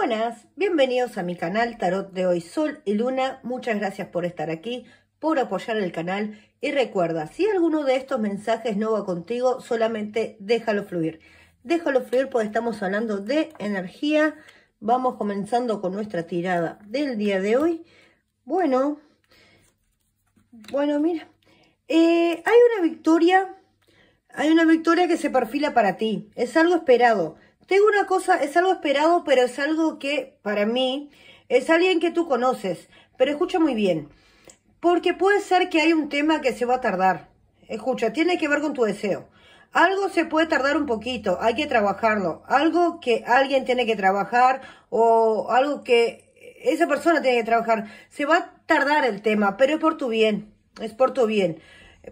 Buenas, bienvenidos a mi canal Tarot de hoy Sol y Luna. Muchas gracias por estar aquí, por apoyar el canal y recuerda, si alguno de estos mensajes no va contigo, solamente déjalo fluir. Déjalo fluir porque estamos hablando de energía. Vamos comenzando con nuestra tirada del día de hoy. Bueno, bueno, mira, eh, hay una victoria, hay una victoria que se perfila para ti. Es algo esperado tengo una cosa, es algo esperado, pero es algo que para mí es alguien que tú conoces. Pero escucha muy bien, porque puede ser que hay un tema que se va a tardar. Escucha, tiene que ver con tu deseo. Algo se puede tardar un poquito, hay que trabajarlo. Algo que alguien tiene que trabajar o algo que esa persona tiene que trabajar. Se va a tardar el tema, pero es por tu bien, es por tu bien.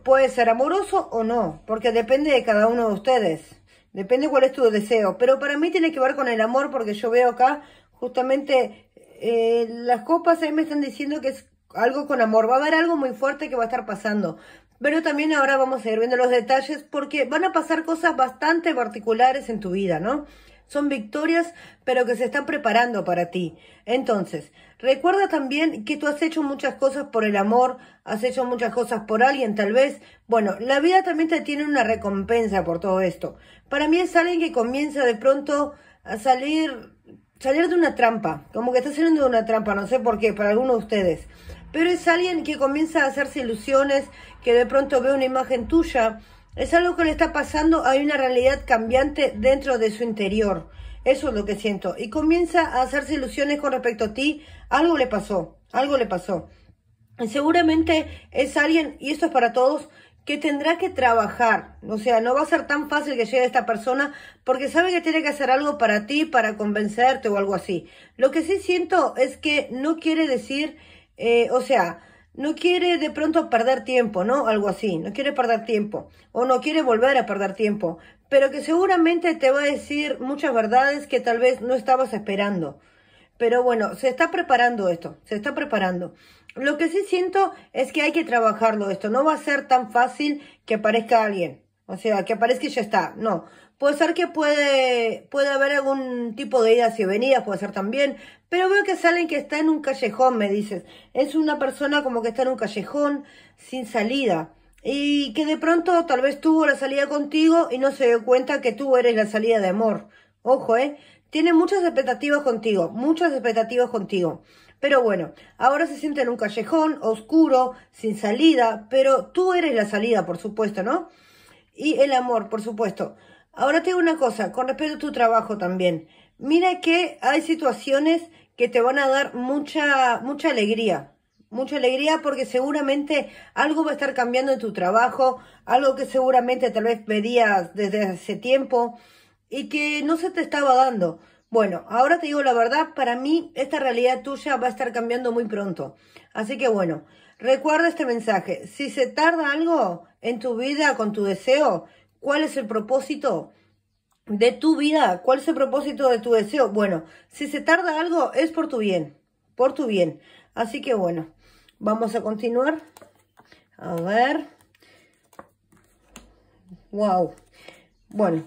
Puede ser amoroso o no, porque depende de cada uno de ustedes. Depende cuál es tu deseo. Pero para mí tiene que ver con el amor, porque yo veo acá justamente eh, las copas ahí me están diciendo que es algo con amor. Va a haber algo muy fuerte que va a estar pasando. Pero también ahora vamos a ir viendo los detalles porque van a pasar cosas bastante particulares en tu vida, ¿no? Son victorias, pero que se están preparando para ti. Entonces, Recuerda también que tú has hecho muchas cosas por el amor, has hecho muchas cosas por alguien tal vez. Bueno, la vida también te tiene una recompensa por todo esto. Para mí es alguien que comienza de pronto a salir, salir de una trampa, como que está saliendo de una trampa, no sé por qué, para algunos de ustedes. Pero es alguien que comienza a hacerse ilusiones, que de pronto ve una imagen tuya. Es algo que le está pasando, hay una realidad cambiante dentro de su interior. Eso es lo que siento. Y comienza a hacerse ilusiones con respecto a ti. Algo le pasó, algo le pasó. seguramente es alguien, y esto es para todos, que tendrá que trabajar. O sea, no va a ser tan fácil que llegue esta persona porque sabe que tiene que hacer algo para ti, para convencerte o algo así. Lo que sí siento es que no quiere decir, eh, o sea, no quiere de pronto perder tiempo, ¿no? Algo así, no quiere perder tiempo o no quiere volver a perder tiempo, pero que seguramente te va a decir muchas verdades que tal vez no estabas esperando. Pero bueno, se está preparando esto, se está preparando. Lo que sí siento es que hay que trabajarlo esto. No va a ser tan fácil que aparezca alguien. O sea, que aparezca y ya está. No. Puede ser que puede, puede haber algún tipo de idas y venidas, puede ser también. Pero veo que salen que está en un callejón, me dices. Es una persona como que está en un callejón sin salida y que de pronto tal vez tuvo la salida contigo y no se dio cuenta que tú eres la salida de amor. Ojo, ¿eh? Tiene muchas expectativas contigo, muchas expectativas contigo. Pero bueno, ahora se siente en un callejón oscuro, sin salida, pero tú eres la salida, por supuesto, ¿no? Y el amor, por supuesto. Ahora te digo una cosa, con respecto a tu trabajo también. Mira que hay situaciones que te van a dar mucha, mucha alegría mucha alegría porque seguramente algo va a estar cambiando en tu trabajo, algo que seguramente tal vez pedías desde hace tiempo y que no se te estaba dando. Bueno, ahora te digo la verdad, para mí esta realidad tuya va a estar cambiando muy pronto. Así que bueno, recuerda este mensaje. Si se tarda algo en tu vida con tu deseo, ¿cuál es el propósito? de tu vida, cuál es el propósito de tu deseo. Bueno, si se tarda algo es por tu bien, por tu bien. Así que bueno, Vamos a continuar. A ver. Wow. Bueno.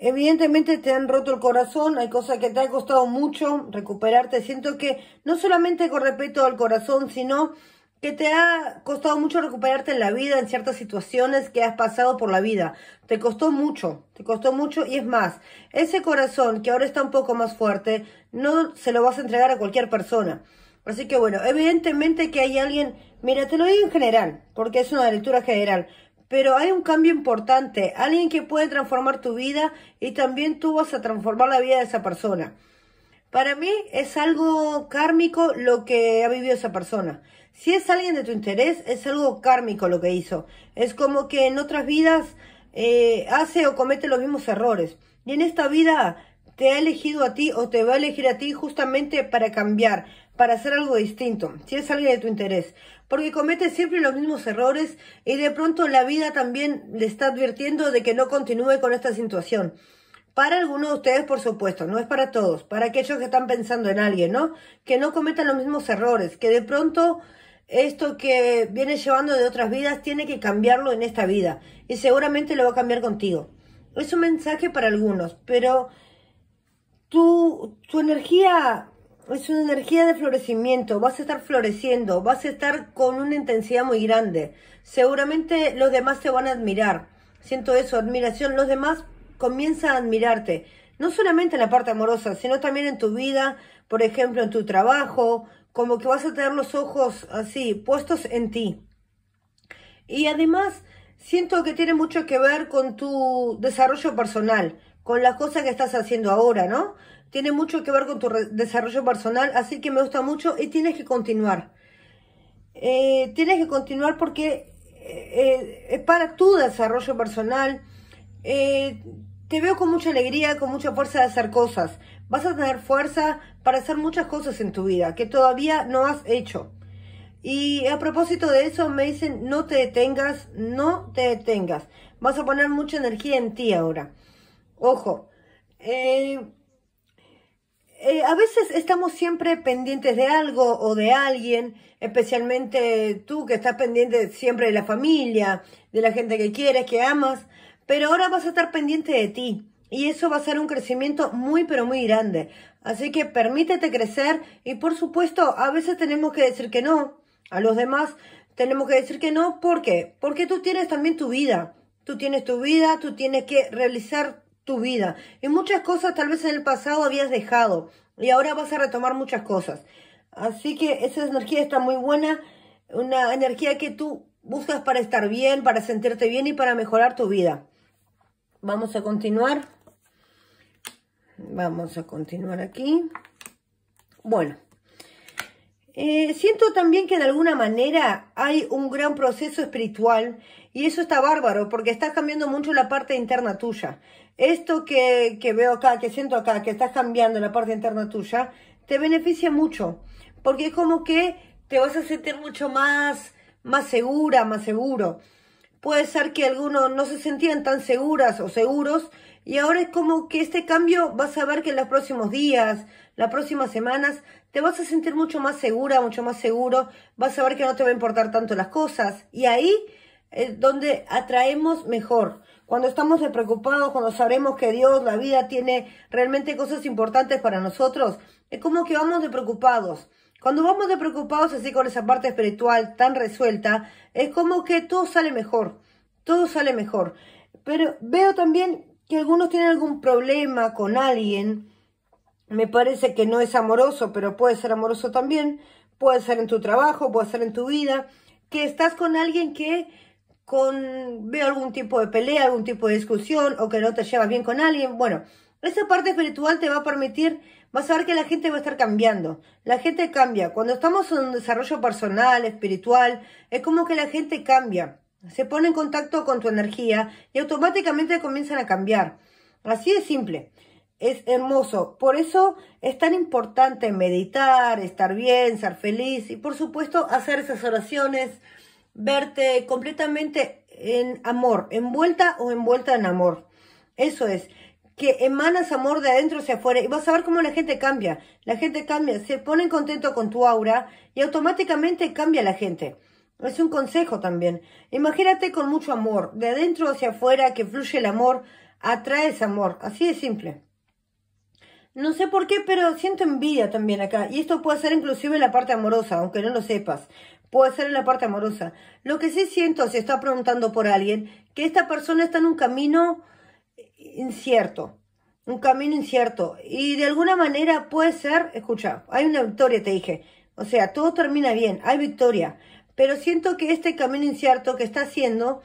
Evidentemente te han roto el corazón, hay cosas que te ha costado mucho recuperarte. Siento que no solamente con respeto al corazón, sino que te ha costado mucho recuperarte en la vida, en ciertas situaciones que has pasado por la vida. Te costó mucho, te costó mucho y es más, ese corazón que ahora está un poco más fuerte, no se lo vas a entregar a cualquier persona. Así que bueno, evidentemente que hay alguien, mira, te lo digo en general, porque es una lectura general, pero hay un cambio importante, alguien que puede transformar tu vida y también tú vas a transformar la vida de esa persona. Para mí es algo kármico lo que ha vivido esa persona. Si es alguien de tu interés, es algo kármico lo que hizo. Es como que en otras vidas eh, hace o comete los mismos errores. Y en esta vida te ha elegido a ti o te va a elegir a ti justamente para cambiar, para hacer algo distinto, si es alguien de tu interés, porque comete siempre los mismos errores y de pronto la vida también le está advirtiendo de que no continúe con esta situación. Para algunos de ustedes, por supuesto, no es para todos, para aquellos que están pensando en alguien, ¿no? Que no cometan los mismos errores, que de pronto esto que viene llevando de otras vidas tiene que cambiarlo en esta vida y seguramente lo va a cambiar contigo. Es un mensaje para algunos, pero tu, tu energía es una energía de florecimiento, vas a estar floreciendo, vas a estar con una intensidad muy grande. Seguramente los demás te van a admirar. Siento eso, admiración. Los demás comienzan a admirarte. No solamente en la parte amorosa, sino también en tu vida, por ejemplo, en tu trabajo, como que vas a tener los ojos así, puestos en ti. Y además, siento que tiene mucho que ver con tu desarrollo personal con las cosas que estás haciendo ahora, ¿no? Tiene mucho que ver con tu desarrollo personal, así que me gusta mucho y tienes que continuar. Eh, tienes que continuar porque eh, eh, es para tu desarrollo personal. te veo con mucha alegría, con mucha fuerza de hacer cosas. Vas a tener fuerza para hacer muchas cosas en tu vida que todavía no has hecho. Y a propósito de eso, me dicen, no te detengas, no te detengas. Vas a poner mucha energía en ti ahora. Ojo, eh, eh, a veces estamos siempre pendientes de algo o de alguien, especialmente tú que estás pendiente siempre de la familia, de la gente que quieres, que amas, pero ahora vas a estar pendiente de ti. Y eso va a ser un crecimiento muy, pero muy grande. Así que permítete crecer y por supuesto, a veces tenemos que decir que no a los demás. Tenemos que decir que no, ¿por qué? Porque tú tienes también tu vida. Tú tienes tu vida, tú tienes que realizar tu vida. Y muchas cosas tal vez en el pasado habías dejado y ahora vas a retomar muchas cosas. Así que esa energía está muy buena, una energía que tú buscas para estar bien, para sentirte bien y para mejorar tu vida. Vamos a continuar. Vamos a continuar aquí. Bueno. Eh, siento también que de alguna manera hay un gran proceso espiritual y eso está bárbaro porque está cambiando mucho la parte interna tuya esto que, que veo acá, que siento acá, que estás cambiando la parte interna tuya, te beneficia mucho, porque es como que te vas a sentir mucho más, más segura, más seguro. Puede ser que algunos no se sentían tan seguras o seguros y ahora es como que este cambio vas a ver que en los próximos días, las próximas semanas, te vas a sentir mucho más segura, mucho más seguro, vas a ver que no te va a importar tanto las cosas y ahí es donde atraemos mejor cuando estamos despreocupados, cuando sabemos que Dios, la vida tiene realmente cosas importantes para nosotros, es como que vamos de preocupados. Cuando vamos de preocupados así con esa parte espiritual tan resuelta, es como que todo sale mejor, todo sale mejor. Pero veo también que algunos tienen algún problema con alguien, me parece que no es amoroso, pero puede ser amoroso también, puede ser en tu trabajo, puede ser en tu vida, que estás con alguien que con, veo algún tipo de pelea, algún tipo de discusión o que no te llevas bien con alguien. Bueno, esa parte espiritual te va a permitir, vas a ver que la gente va a estar cambiando. La gente cambia. Cuando estamos en un desarrollo personal, espiritual, es como que la gente cambia. Se pone en contacto con tu energía y automáticamente comienzan a cambiar. Así de simple. Es hermoso. Por eso es tan importante meditar, estar bien, ser feliz y por supuesto hacer esas oraciones, verte completamente en amor, envuelta o envuelta en amor. Eso es, que emanas amor de adentro hacia afuera y vas a ver cómo la gente cambia. La gente cambia, se pone contento con tu aura y automáticamente cambia la gente. Es un consejo también. Imagínate con mucho amor, de adentro hacia afuera, que fluye el amor, atraes amor, así de simple. No sé por qué, pero siento envidia también acá. Y esto puede ser inclusive en la parte amorosa, aunque no lo sepas. Puede ser en la parte amorosa. Lo que sí siento, si está preguntando por alguien, que esta persona está en un camino incierto. Un camino incierto. Y de alguna manera puede ser, escucha, hay una victoria, te dije. O sea, todo termina bien, hay victoria. Pero siento que este camino incierto que está haciendo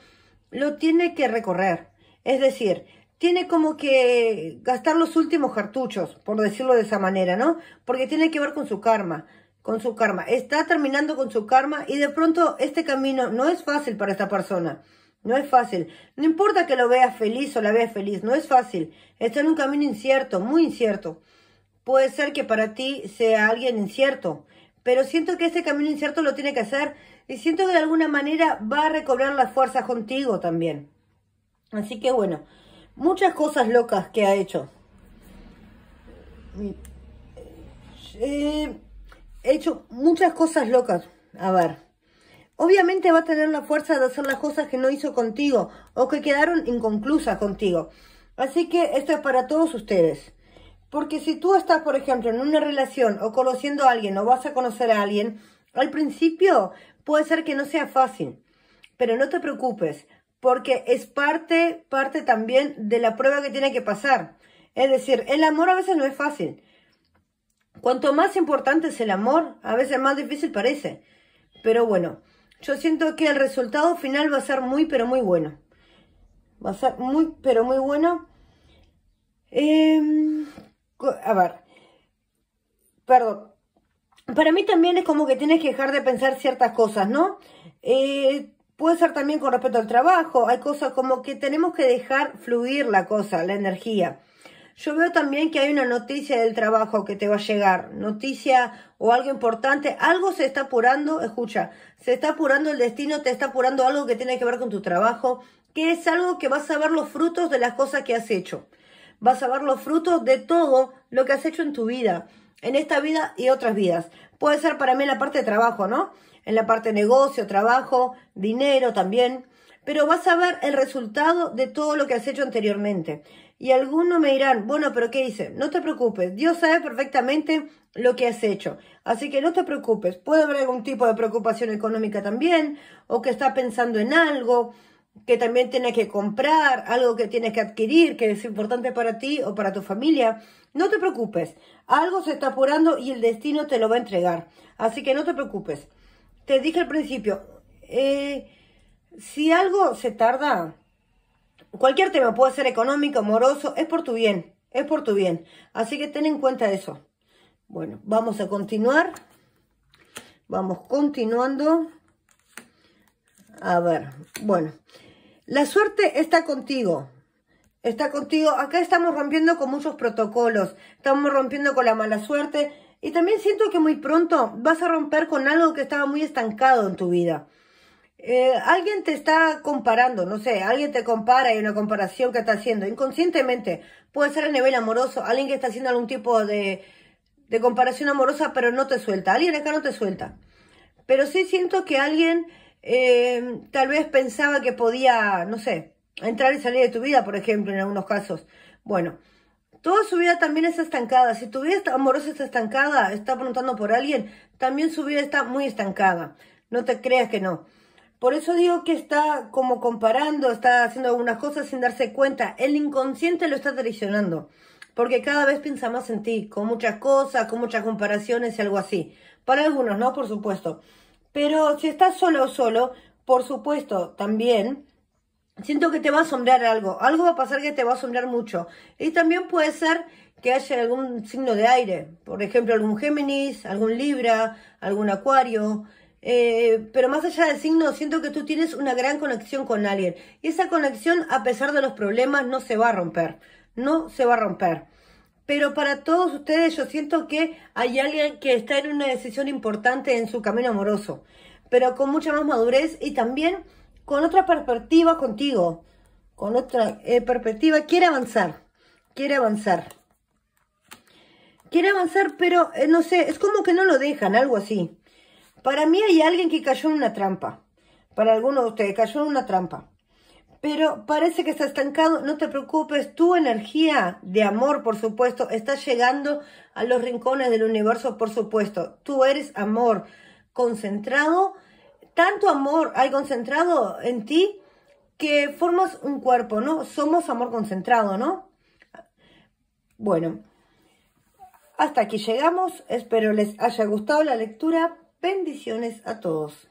lo tiene que recorrer. Es decir, tiene como que gastar los últimos cartuchos, por decirlo de esa manera, ¿no? Porque tiene que ver con su karma con su karma, está terminando con su karma y de pronto este camino no es fácil para esta persona. No es fácil. No importa que lo veas feliz o la veas feliz, no es fácil. Está en un camino incierto, muy incierto. Puede ser que para ti sea alguien incierto, pero siento que este camino incierto lo tiene que hacer y siento que de alguna manera va a recobrar la fuerza contigo también. Así que bueno, muchas cosas locas que ha hecho. Eh, he hecho muchas cosas locas. A ver, obviamente va a tener la fuerza de hacer las cosas que no hizo contigo o que quedaron inconclusas contigo. Así que esto es para todos ustedes. Porque si tú estás, por ejemplo, en una relación o conociendo a alguien o vas a conocer a alguien, al principio puede ser que no sea fácil, pero no te preocupes, porque es parte, parte también de la prueba que tiene que pasar. Es decir, el amor a veces no es fácil, Cuanto más importante es el amor, a veces más difícil parece. Pero bueno, yo siento que el resultado final va a ser muy, pero muy bueno. Va a ser muy, pero muy bueno. Em, a ver, perdón. Para mí también es como que tienes que dejar de pensar ciertas cosas, ¿no? Eh, puede ser también con respecto al trabajo. Hay cosas como que tenemos que dejar fluir la cosa, la energía. Yo veo también que hay una noticia del trabajo que te va a llegar, noticia o algo importante, algo se está apurando, escucha, se está apurando el destino, te está apurando algo que tiene que ver con tu trabajo, que es algo que vas a ver los frutos de las cosas que has hecho. Vas a ver los frutos de todo lo que has hecho en tu vida, en esta vida y otras vidas. Puede ser para mí la parte de trabajo, ¿no? En la parte de negocio, trabajo, dinero también pero vas a ver el resultado de todo lo que has hecho anteriormente. Y algunos me dirán, bueno, pero ¿qué hice? No te preocupes, Dios sabe perfectamente lo que has hecho. Así que no te preocupes, puede haber algún tipo de preocupación económica también, o que está pensando en algo que también tienes que comprar, algo que tienes que adquirir, que es importante para ti o para tu familia. No te preocupes, algo se está apurando y el destino te lo va a entregar. Así que no te preocupes. Te dije al principio, eh, si algo se tarda, cualquier tema puede ser económico, amoroso, es por tu bien, es por tu bien. Así que ten en cuenta eso. Bueno, vamos a continuar. Vamos continuando. A ver, bueno. La suerte está contigo. Está contigo. Acá estamos rompiendo con muchos protocolos. Estamos rompiendo con la mala suerte. Y también siento que muy pronto vas a romper con algo que estaba muy estancado en tu vida. Eh, alguien te está comparando, no sé, alguien te compara y una comparación que está haciendo inconscientemente, puede ser a nivel amoroso, alguien que está haciendo algún tipo de, de comparación amorosa, pero no te suelta, alguien acá no te suelta. Pero sí siento que alguien eh, tal vez pensaba que podía, no sé, entrar y salir de tu vida, por ejemplo, en algunos casos. Bueno, toda su vida también está estancada. Si tu vida amorosa está estancada, está preguntando por alguien, también su vida está muy estancada. No te creas que no. Por eso digo que está como comparando, está haciendo algunas cosas sin darse cuenta. El inconsciente lo está traicionando, porque cada vez piensa más en ti, con muchas cosas, con muchas comparaciones y algo así. Para algunos, ¿no? Por supuesto. Pero si estás solo o solo, por supuesto, también siento que te va a asombrar algo. Algo va a pasar que te va a asombrar mucho. Y también puede ser que haya algún signo de aire. Por ejemplo, algún Géminis, algún Libra, algún Acuario. Eh, pero más allá del signo, siento que tú tienes una gran conexión con alguien. Y esa conexión, a pesar de los problemas, no se va a romper. No se va a romper. Pero para todos ustedes, yo siento que hay alguien que está en una decisión importante en su camino amoroso. Pero con mucha más madurez y también con otra perspectiva contigo. Con otra eh, perspectiva. Quiere avanzar. Quiere avanzar quiere avanzar, pero eh, no sé, es como que no lo dejan, algo así. Para mí hay alguien que cayó en una trampa. Para algunos de ustedes cayó en una trampa. Pero parece que está estancado. No te preocupes. Tu energía de amor, por supuesto, está llegando a los rincones del universo, por supuesto. Tú eres amor concentrado. Tanto amor hay concentrado en ti que formas un cuerpo, ¿no? Somos amor concentrado, ¿no? Bueno, hasta aquí llegamos. Espero les haya gustado la lectura. Bendiciones a todos.